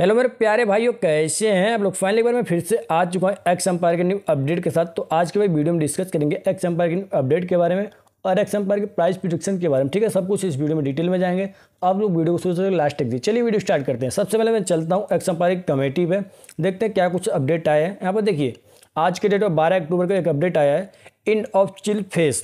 hello मेरे प्यारे भाइयों कैसे हैं आप लोग फाइनली एक बार मैं फिर से आ चुका हूँ एक्स एम्पायर के न्यू अपडेट के साथ तो आज के भाई वीडियो में डिस्कस करेंगे एक्स एम्पायर के न्यू अपडेट के बारे में और एक्स एम्पायर के प्राइस प्रोडक्शन के बारे में ठीक है सब कुछ इस वीडियो में डिटेल में जाएंगे आप लोग वीडियो को शुरू से लास्ट टेक दी चलिए वीडियो स्टार्ट करते हैं सबसे पहले मैं चलता हूँ एक्स एम्पायर की कमेटी पर देखते हैं क्या कुछ अपडेट आया है यहाँ पर देखिए आज के डेट में बारह अक्टूबर का एक अपडेट आया है इंड ऑफ चिल फेस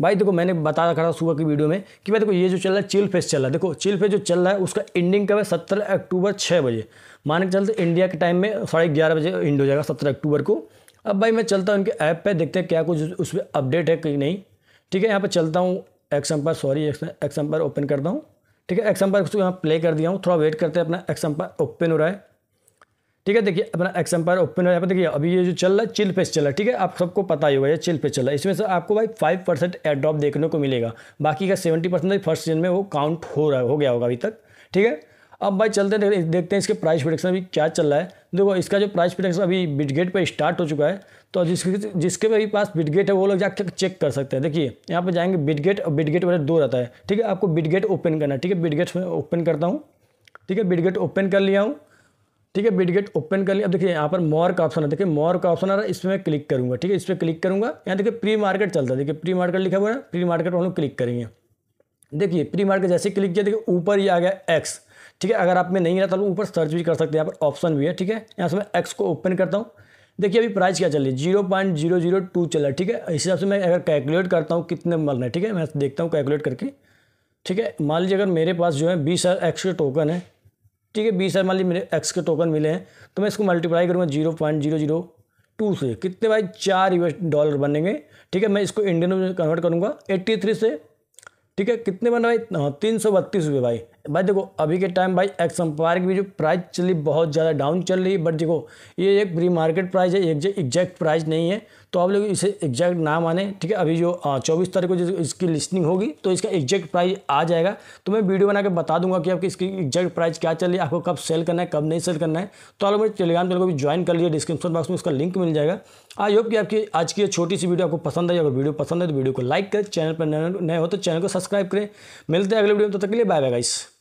भाई देखो मैंने बता रखा था सुबह की वीडियो में कि भाई देखो ये जो चल रहा है चिल फेस चल रहा है देखो चिल फेस जो चल रहा है उसका एंडिंग कब है सत्रह अक्टूबर छः बजे मान के चलते इंडिया के टाइम में साढ़े ग्यारह बजे एंड हो जाएगा सत्रह अक्टूबर को अब भाई मैं चलता हूँ उनके ऐप पर देखते हैं क्या कुछ उस पर अपडेट है कि नहीं ठीक है यहाँ पर चलता हूँ एक्सम पर सॉरी एक्सम पर ओपन करता हूँ ठीक है एक्सम पर उसको तो यहाँ प्ले कर दिया हूँ थोड़ा वेट करते हैं अपना एक्सम पर ओपन हो रहा है ठीक है देखिए अपना एक्सम्पायर ओपन हो जाए देखिए अभी ये जो चल रहा है चिल पे चल रहा है ठीक है आप सबको पता ही होगा ये चिल पे चल रहा है इसमें से आपको भाई फाइव परसेंट एड्रॉप ड्रॉप देखने को मिलेगा बाकी का सेवेंटी परसेंट फर्स्ट सीजन में वो काउंट हो रहा हो गया होगा अभी तक ठीक है अब भाई चलते हैं देखते हैं इसके प्राइस प्रोडक्शन अभी क्या चल रहा है देखो इसका जो प्राइस प्रोडक्शन अभी बिटगेट पर स्टार्ट हो चुका है तो जिसके जिसके भी पास बिटगेट है वो लोग जाकर चेक कर सकते हैं देखिए यहाँ पर जाएंगे बिटगेट और बिटगेट वाले दो रहता है ठीक है आपको बिटगेट ओपन करना ठीक है बिटगेट ओपन करता हूँ ठीक है बिटगेट ओपन कर लिया हूँ ठीक है बिडगेट ओपन कर लिया अब देखिए यहाँ पर मोर का ऑप्शन है देखिए मोर का ऑप्शन आ रहा है इसमें क्लिक करूँगा ठीक है इस पर क्लिक करूँगा यहाँ देखिए प्री मार्केट चलता है देखिए प्री मार्केट लिखा हुआ है प्री मार्केट पर हम लोग क्लिक करेंगे देखिए प्री मार्केट जैसे क्लिक किया देखिए ऊपर ही आ गया एक्स ठीक है अगर आप में नहीं रहा तो ऊपर सर्च भी कर सकते हैं यहाँ पर ऑप्शन भी है ठीक है यहाँ से मैं एक्स को ओपन करता हूँ देखिए अभी प्राइस क्या चल रही है zero point zero zero two चल रहा है ठीक है इस हिसाब से मैं अगर कैलकुलेट करता हूँ कितने मल है ठीक है मैं देखता हूँ कैलकुलेट करके ठीक है मान लीजिए अगर मेरे पास जो है बीस हज़ार एक्स के टोकन है ठीक है बीस हज़ार मान ली मेरे एक्स के टोकन मिले हैं तो मैं इसको मल्टीप्लाई करूँगा zero point zero zero two से कितने भाई चार यू डॉलर बनेंगे ठीक है मैं इसको इंडियन में कन्वर्ट करूँगा एट्टी थ्री से ठीक है कितने बने भाई हाँ, तीन सौ बत्तीस रुपये भाई भाई देखो अभी के टाइम भाई एक्स एम्पायर की भी जो प्राइस चली बहुत ज़्यादा डाउन चल रही है बट देखो ये एक प्री मार्केट प्राइस है एग्जैक्ट प्राइस नहीं है तो आप लोग इसे एग्जैक्ट ना माने ठीक है अभी जो चौबीस तारीख को जो इसकी लिस्टिंग होगी तो इसका एग्जैक्ट प्राइस आ जाएगा तो मैं वीडियो बना के बता दूंगा कि आपकी इसकी एग्जैक्ट प्राइस क्या चल रही है आपको कब सेल करना है कब नहीं सेल करना है तो आप लोग मेरे टेलीग्राम चैनल को भी ज्वाइन कर लीजिए डिस्क्रिप्शन बॉक्स में उसका लिंक मिल जाएगा आई होप कि आपकी आज की छोटी सी वीडियो आपको पसंद आई अगर वीडियो पसंद है तो वीडियो को लाइक करें चैनल पर नए हो तो चैनल को सब्सक्राइब करें मिलते हैं अगले वीडियो में तब तक के लिए बाय बाय गाइस